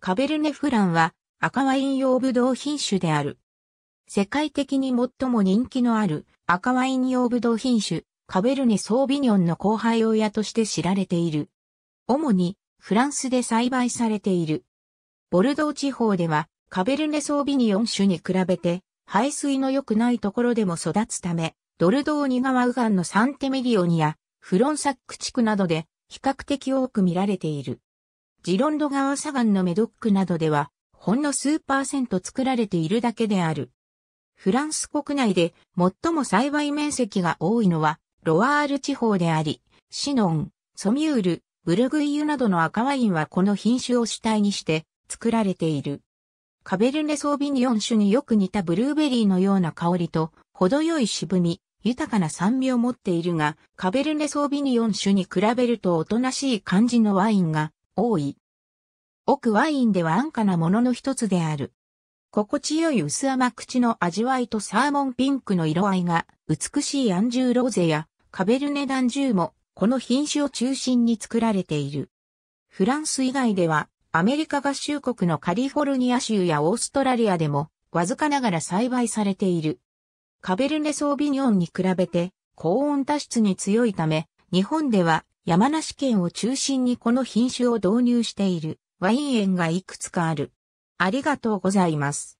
カベルネフランは赤ワイン用ブドウ品種である。世界的に最も人気のある赤ワイン用ブドウ品種、カベルネ・ソービニョンの後輩親として知られている。主にフランスで栽培されている。ボルドー地方ではカベルネ・ソービニョン種に比べて排水の良くないところでも育つため、ドルドーニ川右岸のサンテメリオニやフロンサック地区などで比較的多く見られている。ジロンド川砂岩のメドックなどでは、ほんの数パーセント作られているだけである。フランス国内で最も栽培面積が多いのは、ロワール地方であり、シノン、ソミュール、ブルグイユなどの赤ワインはこの品種を主体にして作られている。カベルネソービニオン種によく似たブルーベリーのような香りと、程よい渋み、豊かな酸味を持っているが、カベルネソービニオン種に比べるとおとなしい感じのワインが多い。奥ワインでは安価なものの一つである。心地よい薄甘口の味わいとサーモンピンクの色合いが美しいアンジューローゼやカベルネダンジューもこの品種を中心に作られている。フランス以外ではアメリカ合衆国のカリフォルニア州やオーストラリアでもわずかながら栽培されている。カベルネソービニョンに比べて高温多湿に強いため、日本では山梨県を中心にこの品種を導入しているワイン園がいくつかある。ありがとうございます。